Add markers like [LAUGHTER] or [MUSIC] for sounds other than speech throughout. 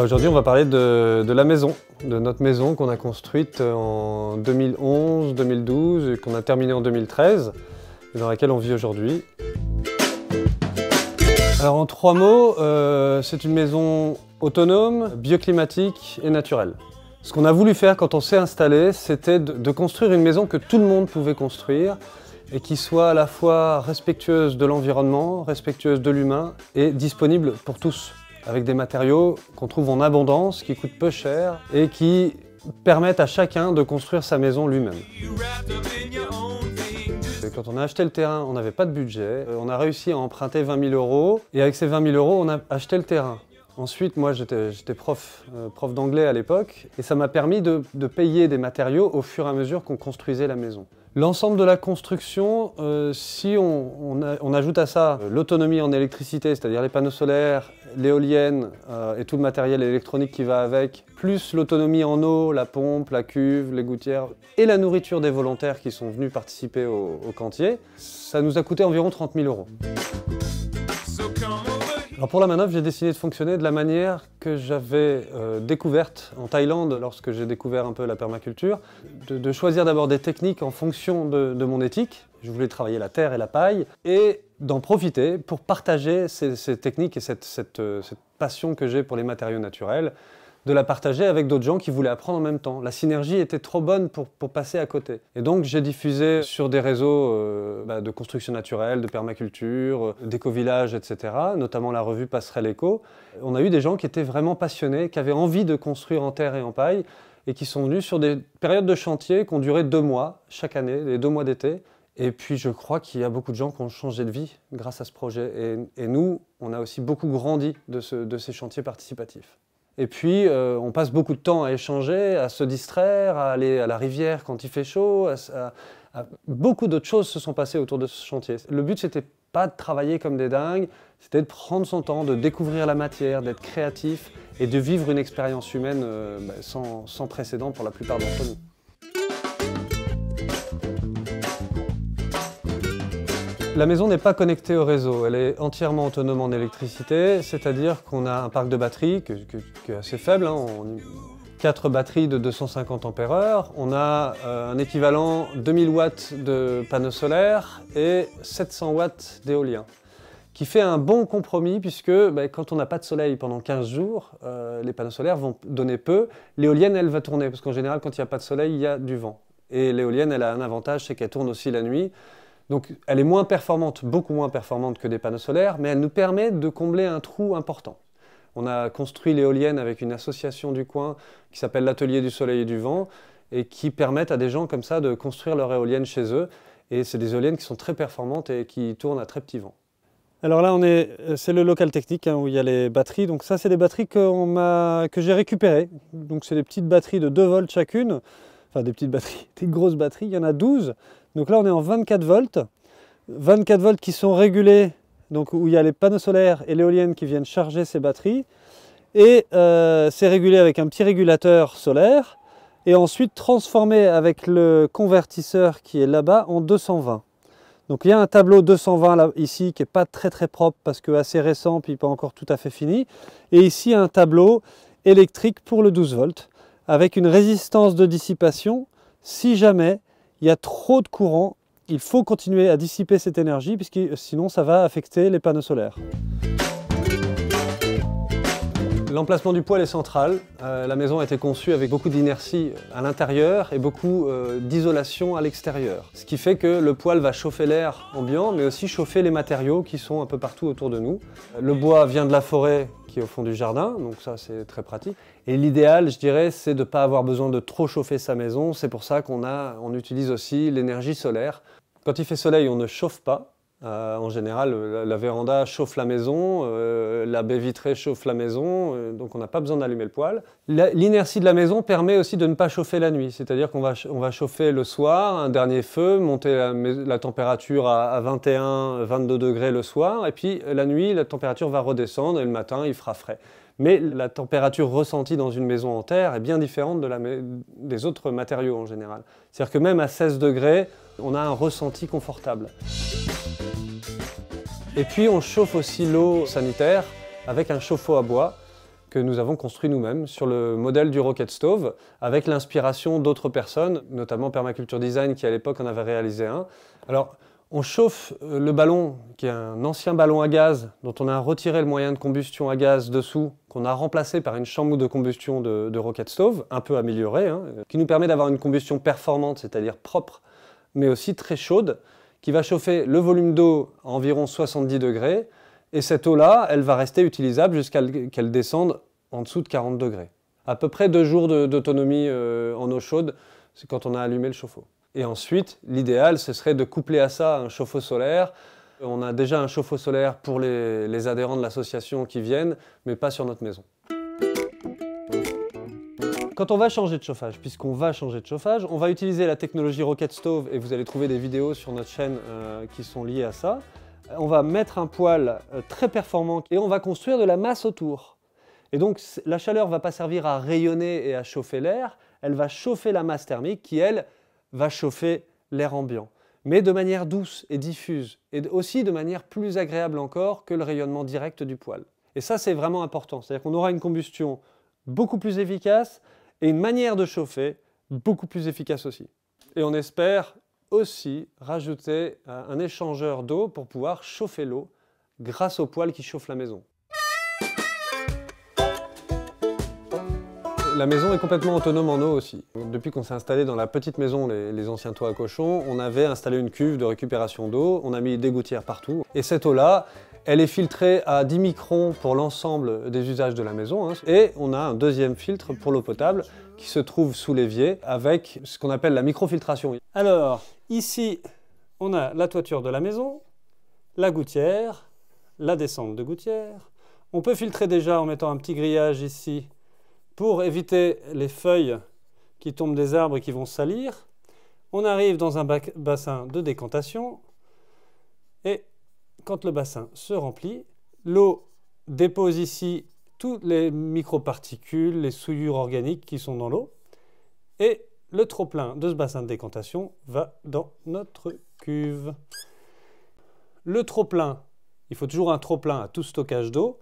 Bah, aujourd'hui, on va parler de, la maison, de notre maison qu'on a construite euh, en 2011, 2012 et qu'on a terminée en 2013 dans laquelle on vit aujourd'hui. Alors en trois mots, euh, c'est une maison autonome, bioclimatique et naturelle. Ce qu'on a voulu faire quand on s'est installé, c'était de construire une maison que tout le monde pouvait construire et qui soit à la fois respectueuse de l'environnement, respectueuse de l'humain et disponible pour tous avec des matériaux qu'on trouve en abondance, qui coûtent peu cher et qui permettent à chacun de construire sa maison lui-même. Quand on a acheté le terrain, on n'avait pas de budget. Euh, on a réussi à emprunter 20 000 euros et avec ces 20 000 euros, on a acheté le terrain. Ensuite, moi, j'étais euh, prof, d'anglais à l'époque et ça m'a permis de payer des matériaux au fur et à mesure qu'on construisait la maison. L'ensemble de la construction, euh, si on, ajoute à ça euh, l'autonomie en électricité, c'est-à-dire les panneaux solaires, l'éolienne euh, et tout le matériel électronique qui va avec, plus l'autonomie en eau, la pompe, la cuve, les gouttières et la nourriture des volontaires qui sont venus participer au, au cantier, ça nous a coûté environ 30 000 euros. Alors pour la manœuvre, j'ai décidé de fonctionner de la manière que j'avais euh, découverte en Thaïlande lorsque j'ai découvert un peu la permaculture, de, choisir d'abord des techniques en fonction de, mon éthique. Je voulais travailler la terre et la paille et d'en profiter pour partager ces, techniques et euh, cette passion que j'ai pour les matériaux naturels de la partager avec d'autres gens qui voulaient apprendre en même temps. La synergie était trop bonne pour, passer à côté. Et donc j'ai diffusé sur des réseaux euh, bah, de construction naturelle, de permaculture, euh, d'éco-village, etc., notamment la revue Passerelle Éco. On a eu des gens qui étaient vraiment passionnés, qui avaient envie de construire en terre et en paille, et qui sont venus sur des périodes de chantier qui ont duré deux mois chaque année, les deux mois d'été, et puis je crois qu'il y a beaucoup de gens qui ont changé de vie grâce à ce projet. Et, nous, on a aussi beaucoup grandi de ces chantiers participatifs. Et puis, euh, on passe beaucoup de temps à échanger, à se distraire, à aller à la rivière quand il fait chaud. Beaucoup d'autres choses se sont passées autour de ce chantier. Le but, c'était pas de travailler comme des dingues, c'était de prendre son temps, de découvrir la matière, d'être créatif et de vivre une expérience humaine euh, bah, sans précédent pour la plupart d'entre nous. La maison n'est pas connectée au réseau, elle est entièrement autonome en électricité, c'est-à-dire qu'on a un parc de batteries qui est assez faible, hein, on, 4 batteries de 250 heure, on a euh, un équivalent 2000 watts de panneaux solaires et 700 watts d'éolien, qui fait un bon compromis puisque ben, quand on n'a pas de soleil pendant 15 jours, euh, les panneaux solaires vont donner peu, l'éolienne elle va tourner, parce qu'en général quand il n'y a pas de soleil, il y a du vent. Et l'éolienne elle a un avantage, c'est qu'elle tourne aussi la nuit, donc elle est moins performante, beaucoup moins performante que des panneaux solaires, mais elle nous permet de combler un trou important. On a construit l'éolienne avec une association du coin qui s'appelle l'Atelier du Soleil et du Vent et qui permet à des gens comme ça de construire leur éolienne chez eux. Et c'est des éoliennes qui sont très performantes et qui tournent à très petit vent. Alors là, est, c'est le local technique hein, où il y a les batteries. Donc ça, c'est des batteries que, que j'ai récupérées. Donc c'est des petites batteries de 2 volts chacune. Enfin, des petites batteries, [LAUGHS] des grosses batteries. Il y en a 12. Donc là, on est en 24 volts. 24 volts qui sont régulés, donc où il y a les panneaux solaires et l'éolienne qui viennent charger ces batteries. Et euh, c'est régulé avec un petit régulateur solaire et ensuite transformé avec le convertisseur qui est là-bas en 220. Donc il y a un tableau 220 ici qui n'est pas très très propre parce que assez récent puis pas encore tout à fait fini. Et ici un tableau électrique pour le 12 volts avec une résistance de dissipation si jamais il y a trop de courant, il faut continuer à dissiper cette énergie, puisque sinon ça va affecter les panneaux solaires. L'emplacement du poêle est central. Euh, la maison a été conçue avec beaucoup d'inertie à l'intérieur et beaucoup euh, d'isolation à l'extérieur. Ce qui fait que le poêle va chauffer l'air ambiant, mais aussi chauffer les matériaux qui sont un peu partout autour de nous. Le bois vient de la forêt, qui est au fond du jardin, donc ça c'est très pratique. Et l'idéal, je dirais, c'est de ne pas avoir besoin de trop chauffer sa maison. C'est pour ça qu'on on utilise aussi l'énergie solaire. Quand il fait soleil, on ne chauffe pas, euh, en général, euh, la, véranda chauffe la maison, euh, la baie vitrée chauffe la maison, donc on n'a pas besoin d'allumer le poêle. L'inertie de la maison permet aussi de ne pas chauffer la nuit, c'est-à-dire qu'on va, on va, chauffer le soir, un dernier feu, monter la, température à, à 21-22 degrés le soir, et puis la nuit, la température va redescendre et le matin, il fera frais. Mais la température ressentie dans une maison en terre est bien différente de la, des autres matériaux en général. C'est-à-dire que même à 16 degrés, on a un ressenti confortable. Et puis on chauffe aussi l'eau sanitaire avec un chauffe-eau à bois que nous avons construit nous-mêmes sur le modèle du Rocket Stove, avec l'inspiration d'autres personnes, notamment Permaculture Design qui à l'époque en avait réalisé un. Alors on chauffe euh, le ballon, qui est un ancien ballon à gaz dont on a retiré le moyen de combustion à gaz dessous, qu'on a remplacé par une chambre de combustion de, rocket stove, un peu améliorée, hein, qui nous permet d'avoir une combustion performante, c'est-à-dire propre, mais aussi très chaude, qui va chauffer le volume d'eau à environ 70 degrés. Et cette eau-là, elle va rester utilisable jusqu'à qu'elle descende en dessous de 40 degrés. À peu près deux jours d'autonomie euh, en eau chaude, c'est quand on a allumé le chauffe-eau. Et ensuite, l'idéal, ce serait de coupler à ça un chauffe-eau solaire. On a déjà un chauffe-eau solaire pour les adhérents de l'association qui viennent, mais pas sur notre maison. Quand on va changer de chauffage, puisqu'on va changer de chauffage, on va utiliser la technologie Rocket Stove et vous allez trouver des vidéos sur notre chaîne euh, qui sont liées à ça. On va mettre un poêle euh, très performant et on va construire de la masse autour. Et donc la chaleur ne va pas servir à rayonner et à chauffer l'air, elle va chauffer la masse thermique qui, elle, va chauffer l'air ambiant. Mais de manière douce et diffuse, et aussi de manière plus agréable encore que le rayonnement direct du poêle. Et ça, c'est vraiment important. C'est-à-dire qu'on aura une combustion beaucoup plus efficace, et une manière de chauffer beaucoup plus efficace aussi. Et on espère aussi rajouter euh, un échangeur d'eau pour pouvoir chauffer l'eau grâce au poêle qui chauffe la maison. La maison est complètement autonome en eau aussi. Depuis qu'on s'est installé dans la petite maison, les, anciens toits à cochons, on avait installé une cuve de récupération d'eau, on a mis des gouttières partout. Et cette eau-là, elle est filtrée à 10 microns pour l'ensemble des usages de la maison. Hein. Et on a un deuxième filtre pour l'eau potable qui se trouve sous l'évier avec ce qu'on appelle la microfiltration. Alors, ici, on a la toiture de la maison, la gouttière, la descente de gouttière. On peut filtrer déjà en mettant un petit grillage ici pour éviter les feuilles qui tombent des arbres et qui vont salir. On arrive dans un bassin de décantation et quand le bassin se remplit, l'eau dépose ici toutes les microparticules, les souillures organiques qui sont dans l'eau, et le trop-plein de ce bassin de décantation va dans notre cuve. Le trop-plein, il faut toujours un trop-plein à tout stockage d'eau,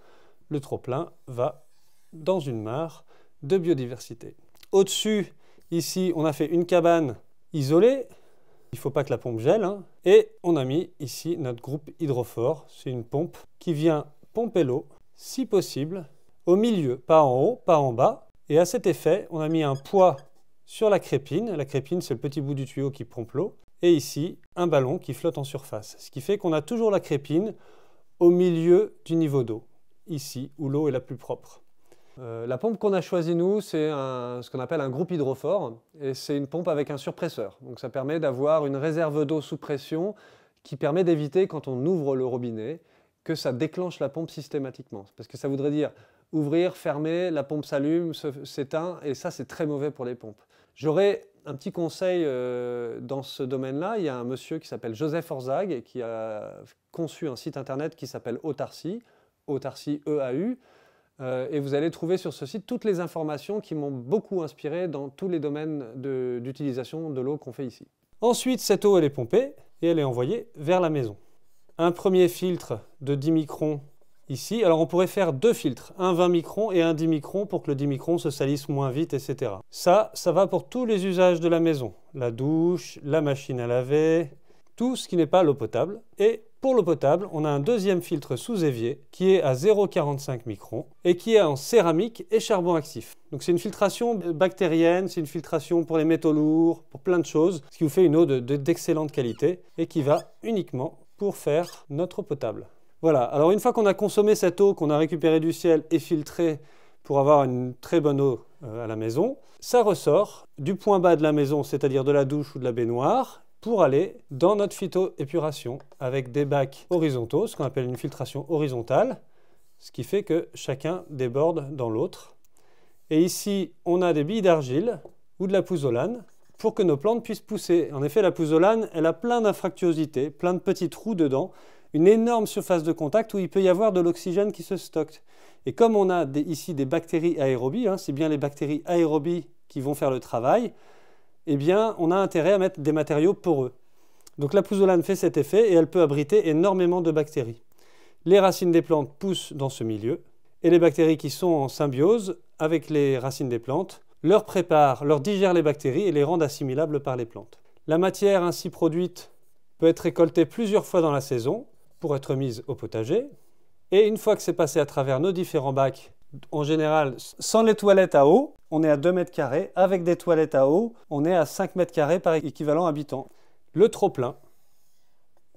le trop-plein va dans une mare de biodiversité. Au-dessus, ici, on a fait une cabane isolée, il ne faut pas que la pompe gèle. Hein. Et on a mis ici notre groupe hydrophore. C'est une pompe qui vient pomper l'eau, si possible, au milieu, pas en haut, pas en bas. Et à cet effet, on a mis un poids sur la crépine. La crépine, c'est le petit bout du tuyau qui pompe l'eau. Et ici, un ballon qui flotte en surface. Ce qui fait qu'on a toujours la crépine au milieu du niveau d'eau, ici où l'eau est la plus propre. Euh, la pompe qu'on a choisie nous, c'est ce qu'on appelle un groupe hydrophore, et c'est une pompe avec un surpresseur. Donc ça permet d'avoir une réserve d'eau sous pression qui permet d'éviter quand on ouvre le robinet que ça déclenche la pompe systématiquement. Parce que ça voudrait dire ouvrir, fermer, la pompe s'allume, s'éteint, et ça c'est très mauvais pour les pompes. J'aurais un petit conseil euh, dans ce domaine-là. Il y a un monsieur qui s'appelle Joseph Orzag et qui a conçu un site internet qui s'appelle Autarcie, Autarcie EAU. Euh, et vous allez trouver sur ce site toutes les informations qui m'ont beaucoup inspiré dans tous les domaines d'utilisation de, l'eau qu'on fait ici. Ensuite, cette eau, elle est pompée et elle est envoyée vers la maison. Un premier filtre de 10 microns ici. Alors on pourrait faire deux filtres, un 20 microns et un 10 microns pour que le 10 microns se salisse moins vite, etc. Ça, ça va pour tous les usages de la maison. La douche, la machine à laver, tout ce qui n'est pas l'eau potable. Pour l'eau potable, on a un deuxième filtre sous évier qui est à 0,45 microns et qui est en céramique et charbon actif. Donc c'est une filtration bactérienne, c'est une filtration pour les métaux lourds, pour plein de choses, ce qui vous fait une eau d'excellente qualité et qui va uniquement pour faire notre potable. Voilà, alors une fois qu'on a consommé cette eau qu'on a récupérée du ciel et filtrée pour avoir une très bonne eau euh, à la maison, ça ressort du point bas de la maison, c'est-à-dire de la douche ou de la baignoire, pour aller dans notre phytoépuration avec des bacs horizontaux, ce qu'on appelle une filtration horizontale, ce qui fait que chacun déborde dans l'autre. Et ici, on a des billes d'argile ou de la pouzzolane pour que nos plantes puissent pousser. En effet, la pouzzolane, elle a plein d'infractuosités, plein de petits trous dedans, une énorme surface de contact où il peut y avoir de l'oxygène qui se stocke. Et comme on a ici des bactéries aérobies, hein, c'est bien les bactéries aérobies qui vont faire le travail, eh bien, on a intérêt à mettre des matériaux poreux. Donc la pouzzolane fait cet effet et elle peut abriter énormément de bactéries. Les racines des plantes poussent dans ce milieu et les bactéries qui sont en symbiose avec les racines des plantes leur préparent, leur digèrent les bactéries et les rendent assimilables par les plantes. La matière ainsi produite peut être récoltée plusieurs fois dans la saison pour être mise au potager. Et une fois que c'est passé à travers nos différents bacs en général, sans les toilettes à eau, on est à 2 mètres carrés. Avec des toilettes à eau, on est à 5 mètres carrés par équivalent habitant. Le trop-plein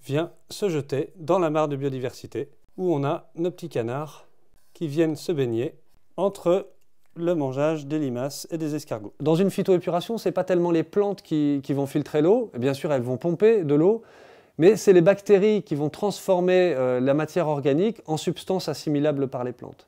vient se jeter dans la mare de biodiversité où on a nos petits canards qui viennent se baigner entre le mangeage des limaces et des escargots. Dans une phytoépuration, ce n'est pas tellement les plantes qui, vont filtrer l'eau, bien sûr elles vont pomper de l'eau, mais c'est les bactéries qui vont transformer euh, la matière organique en substance assimilable par les plantes.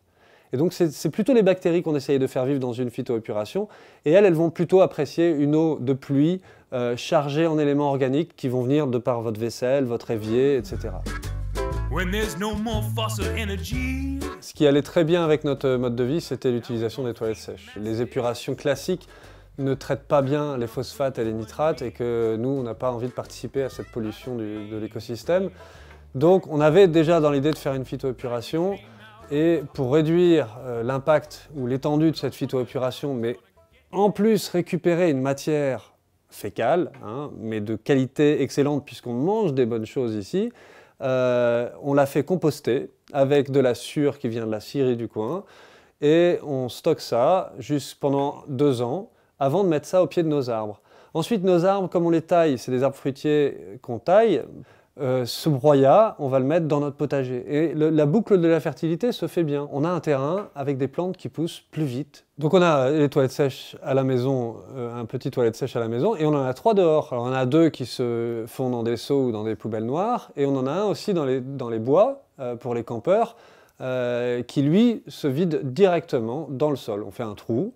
Et donc c'est plutôt les bactéries qu'on essayait de faire vivre dans une phytoépuration, et elles, elles vont plutôt apprécier une eau de pluie euh, chargée en éléments organiques qui vont venir de par votre vaisselle, votre évier, etc. Ce qui allait très bien avec notre mode de vie, c'était l'utilisation des toilettes sèches. Les épurations classiques ne traitent pas bien les phosphates et les nitrates et que nous, on n'a pas envie de participer à cette pollution de l'écosystème. Donc on avait déjà dans l'idée de faire une phytoépuration. Et pour réduire euh, l'impact ou l'étendue de cette phytoépuration, mais en plus récupérer une matière fécale, hein, mais de qualité excellente puisqu'on mange des bonnes choses ici, euh, on la fait composter avec de la sûre qui vient de la scierie du coin et on stocke ça juste pendant deux ans avant de mettre ça au pied de nos arbres. Ensuite, nos arbres, comme on les taille, c'est des arbres fruitiers qu'on taille, euh, ce broyat, on va le mettre dans notre potager. Et la boucle de la fertilité se fait bien. On a un terrain avec des plantes qui poussent plus vite. Donc on a euh, les toilettes sèches à la maison, euh, un petit toilette sèche à la maison, et on en a trois dehors. Alors on en a deux qui se font dans des seaux ou dans des poubelles noires, et on en a un aussi dans les, bois pour les campeurs, qui lui se vide directement dans le sol. On fait un trou,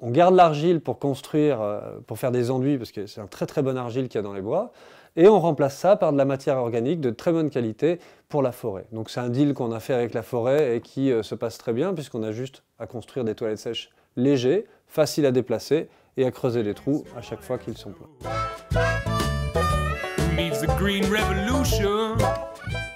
on garde l'argile pour construire, pour faire des enduits, parce que c'est un très très bon argile qu'il y a dans les bois et on remplace ça par de la matière organique de très bonne qualité pour la forêt. Donc c'est un deal qu'on a fait avec la forêt et qui euh, se passe très bien puisqu'on a juste à construire des toilettes sèches légers, faciles à déplacer et à creuser des trous à chaque fois qu'ils sont pleins.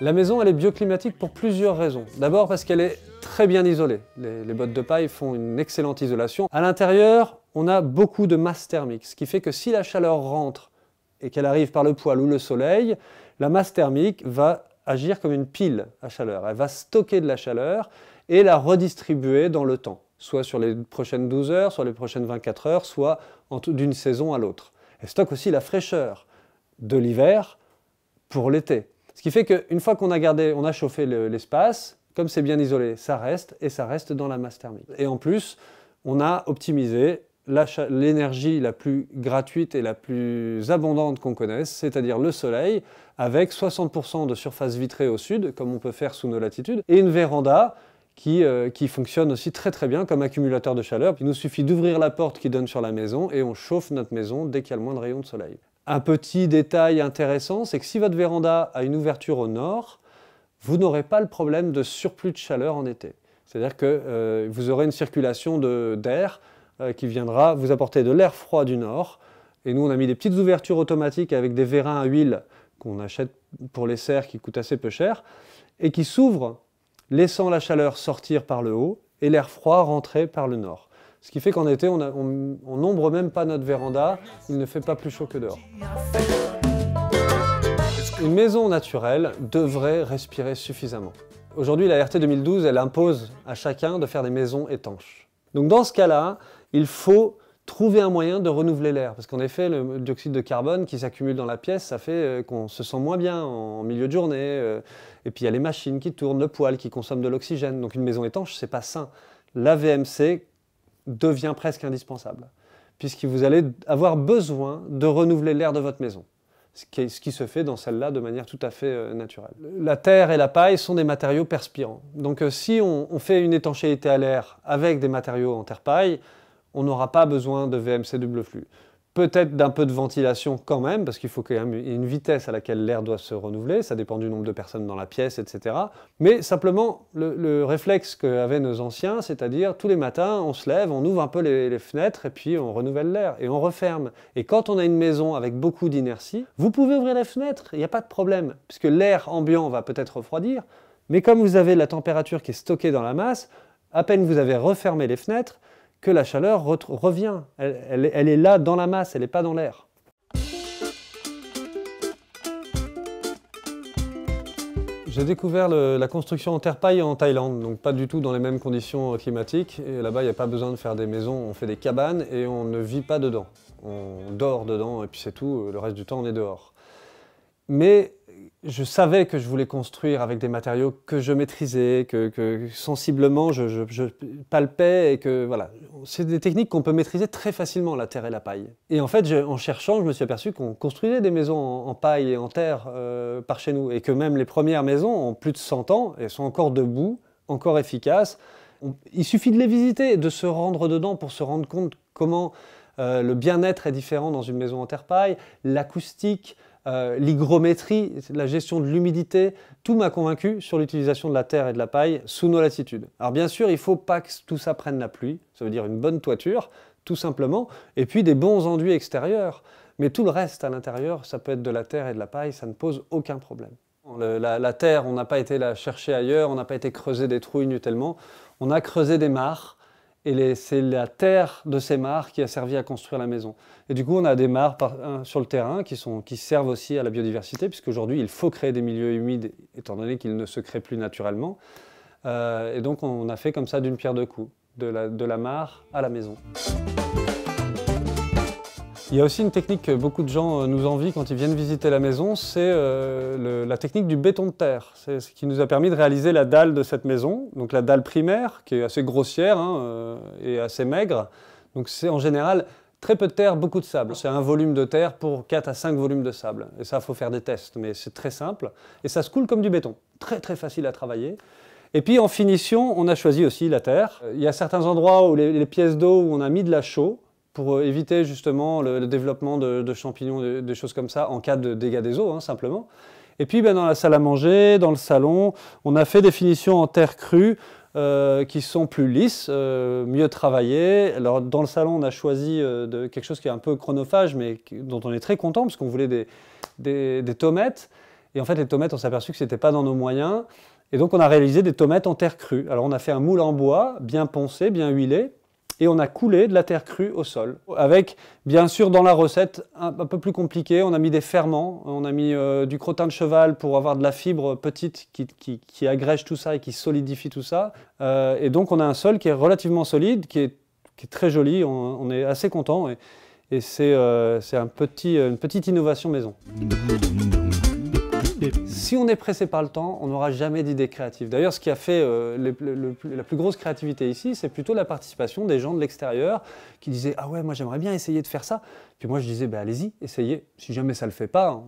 La maison, elle est bioclimatique pour plusieurs raisons. D'abord parce qu'elle est très bien isolée. Les, les, bottes de paille font une excellente isolation. À l'intérieur, on a beaucoup de masse thermique, ce qui fait que si la chaleur rentre et qu'elle arrive par le poêle ou le soleil, la masse thermique va agir comme une pile à chaleur. Elle va stocker de la chaleur et la redistribuer dans le temps, soit sur les prochaines 12 heures, soit les prochaines 24 heures, soit d'une saison à l'autre. Elle stocke aussi la fraîcheur de l'hiver pour l'été. Ce qui fait qu'une fois qu'on a chauffé l'espace, comme c'est bien isolé, ça reste et ça reste dans la masse thermique. Et en plus, on a optimisé l'énergie la plus gratuite et la plus abondante qu'on connaisse, c'est-à-dire le soleil, avec 60% de surface vitrée au sud, comme on peut faire sous nos latitudes, et une véranda euh, qui, fonctionne aussi très très bien comme accumulateur de chaleur. Il nous suffit d'ouvrir la porte qui donne sur la maison et on chauffe notre maison dès qu'il y a le moins de rayons de soleil. Un petit détail intéressant, c'est que si votre véranda a une ouverture au nord, vous n'aurez pas le problème de surplus de chaleur en été. C'est-à-dire que euh, vous aurez une circulation d'air euh, qui viendra vous apporter de l'air froid du nord. Et nous, on a mis des petites ouvertures automatiques avec des vérins à huile qu'on achète pour les serres qui coûtent assez peu cher et qui s'ouvrent, laissant la chaleur sortir par le haut et l'air froid rentrer par le nord. Ce qui fait qu'en été, on n'ombre même pas notre véranda, il ne fait pas plus chaud que dehors. Une maison naturelle devrait respirer suffisamment. Aujourd'hui, la RT 2012, elle impose à chacun de faire des maisons étanches. Donc dans ce cas-là, il faut trouver un moyen de renouveler l'air. Parce qu'en effet, le dioxyde de carbone qui s'accumule dans la pièce, ça fait euh, qu'on se sent moins bien en milieu de journée. Euh. Et puis il y a les machines qui tournent, le poêle qui consomme de l'oxygène. Donc une maison étanche, c'est pas sain. La VMC devient presque indispensable, puisque vous allez avoir besoin de renouveler l'air de votre maison ce qui, se fait dans celle-là de manière tout à fait euh, naturelle. La terre et la paille sont des matériaux perspirants. Donc euh, si on, on fait une étanchéité à l'air avec des matériaux en terre-paille, on n'aura pas besoin de VMC double flux peut-être d'un peu de ventilation quand même, parce qu'il faut qu'il y ait une vitesse à laquelle l'air doit se renouveler, ça dépend du nombre de personnes dans la pièce, etc. Mais simplement, le, réflexe qu'avaient nos anciens, c'est-à-dire tous les matins, on se lève, on ouvre un peu les, les fenêtres, et puis on renouvelle l'air, et on referme. Et quand on a une maison avec beaucoup d'inertie, vous pouvez ouvrir les fenêtres, il n'y a pas de problème, puisque l'air ambiant va peut-être refroidir, mais comme vous avez la température qui est stockée dans la masse, à peine vous avez refermé les fenêtres, que la chaleur revient. Elle, est là dans la masse, elle n'est pas dans l'air. J'ai découvert la construction en terre paille en Thaïlande, donc pas du tout dans les mêmes conditions climatiques. là-bas, il n'y a pas besoin de faire des maisons, on fait des cabanes et on ne vit pas dedans. On dort dedans et puis c'est tout, le reste du temps on est dehors. Mais je savais que je voulais construire avec des matériaux que je maîtrisais, que, sensiblement je, palpais et que voilà. C'est des techniques qu'on peut maîtriser très facilement, la terre et la paille. Et en fait, en cherchant, je me suis aperçu qu'on construisait des maisons en, paille et en terre euh, par chez nous et que même les premières maisons en plus de 100 ans elles sont encore debout, encore efficaces. il suffit de les visiter, de se rendre dedans pour se rendre compte comment euh, le bien-être est différent dans une maison en terre paille, l'acoustique, euh, l'hygrométrie, la gestion de l'humidité, tout m'a convaincu sur l'utilisation de la terre et de la paille sous nos latitudes. Alors bien sûr, il ne faut pas que tout ça prenne la pluie, ça veut dire une bonne toiture, tout simplement, et puis des bons enduits extérieurs. Mais tout le reste à l'intérieur, ça peut être de la terre et de la paille, ça ne pose aucun problème. la, la, terre, on n'a pas été la chercher ailleurs, on n'a pas été creuser des trous inutilement, on a creusé des mares, et c'est la terre de ces mares qui a servi à construire la maison. Et du coup, on a des mares sur le terrain qui, servent aussi à la biodiversité, puisqu'aujourd'hui, il faut créer des milieux humides, étant donné qu'ils ne se créent plus naturellement. Euh, et donc, on a fait comme ça d'une pierre deux coups, de de la mare à la maison. Il y a aussi une technique que beaucoup de gens euh, nous envient quand ils viennent visiter la maison, c'est euh, la technique du béton de terre. C'est ce qui nous a permis de réaliser la dalle de cette maison, donc la dalle primaire, qui est assez grossière hein, euh, et assez maigre. Donc c'est en général très peu de terre, beaucoup de sable. C'est un volume de terre pour 4 à 5 volumes de sable. Et ça, il faut faire des tests, mais c'est très simple. Et ça se coule comme du béton. Très très facile à travailler. Et puis en finition, on a choisi aussi la terre. Il y a certains endroits où les pièces d'eau où on a mis de la chaux, pour euh, éviter justement le, développement de, champignons, des de choses comme ça, en cas de dégâts des eaux, hein, simplement. Et puis ben, dans la salle à manger, dans le salon, on a fait des finitions en terre crue euh, qui sont plus lisses, euh, mieux travaillées. Alors dans le salon, on a choisi quelque chose qui est un peu chronophage, mais dont on est très content parce qu'on voulait des, des, tomates. Et en fait, les tomates, on s'est aperçu que ce n'était pas dans nos moyens. Et donc, on a réalisé des tomates en terre crue. Alors, on a fait un moule en bois, bien poncé, bien huilé, et on a coulé de la terre crue au sol. Avec, bien sûr, dans la recette, un, peu plus compliqué, on a mis des ferments, on a mis euh, du crottin de cheval pour avoir de la fibre petite qui, agrège tout ça et qui solidifie tout ça. Euh, et donc on a un sol qui est relativement solide, qui est, très joli, on, est assez content. Et, euh, c'est un petit, une petite innovation maison. Si on est pressé par le temps, on n'aura jamais d'idées créatives. D'ailleurs, ce qui a fait euh, la plus grosse créativité ici, c'est plutôt la participation des gens de l'extérieur qui disaient Ah ouais, moi j'aimerais bien essayer de faire ça. Puis moi je disais bah, Allez-y, essayez. Si jamais ça ne le fait pas,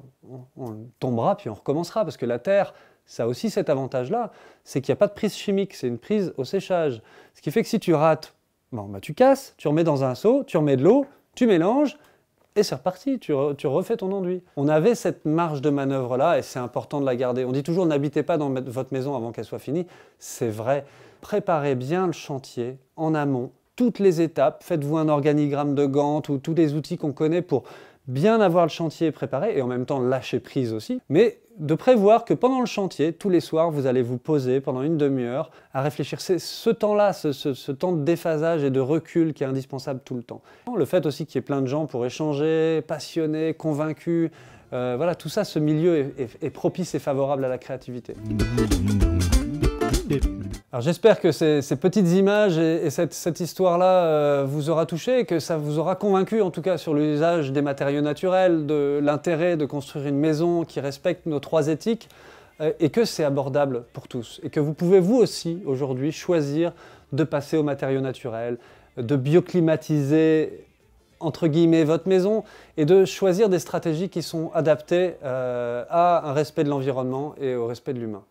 on, tombera puis on recommencera parce que la Terre, ça a aussi cet avantage-là, c'est qu'il n'y a pas de prise chimique, c'est une prise au séchage. Ce qui fait que si tu rates, bah, tu casses, tu remets dans un seau, tu remets de l'eau, tu mélanges, et c'est reparti, tu, refais ton enduit. On avait cette marge de manœuvre là et c'est important de la garder. On dit toujours n'habitez pas dans votre maison avant qu'elle soit finie, c'est vrai. Préparez bien le chantier en amont, toutes les étapes, faites-vous un organigramme de Gantt ou tous les outils qu'on connaît pour bien avoir le chantier préparé et en même temps lâcher prise aussi, mais de prévoir que pendant le chantier, tous les soirs, vous allez vous poser pendant une demi-heure à réfléchir. C'est ce temps-là, ce, temps de déphasage et de recul qui est indispensable tout le temps. Le fait aussi qu'il y ait plein de gens pour échanger, passionnés, convaincus, euh, voilà, tout ça, ce milieu est propice et favorable à la créativité. Alors j'espère que ces, petites images et, cette, histoire-là euh, vous aura touché que ça vous aura convaincu en tout cas sur l'usage des matériaux naturels, de l'intérêt de construire une maison qui respecte nos trois éthiques euh, et que c'est abordable pour tous et que vous pouvez vous aussi aujourd'hui choisir de passer aux matériaux naturels, de bioclimatiser entre guillemets votre maison et de choisir des stratégies qui sont adaptées euh, à un respect de l'environnement et au respect de l'humain.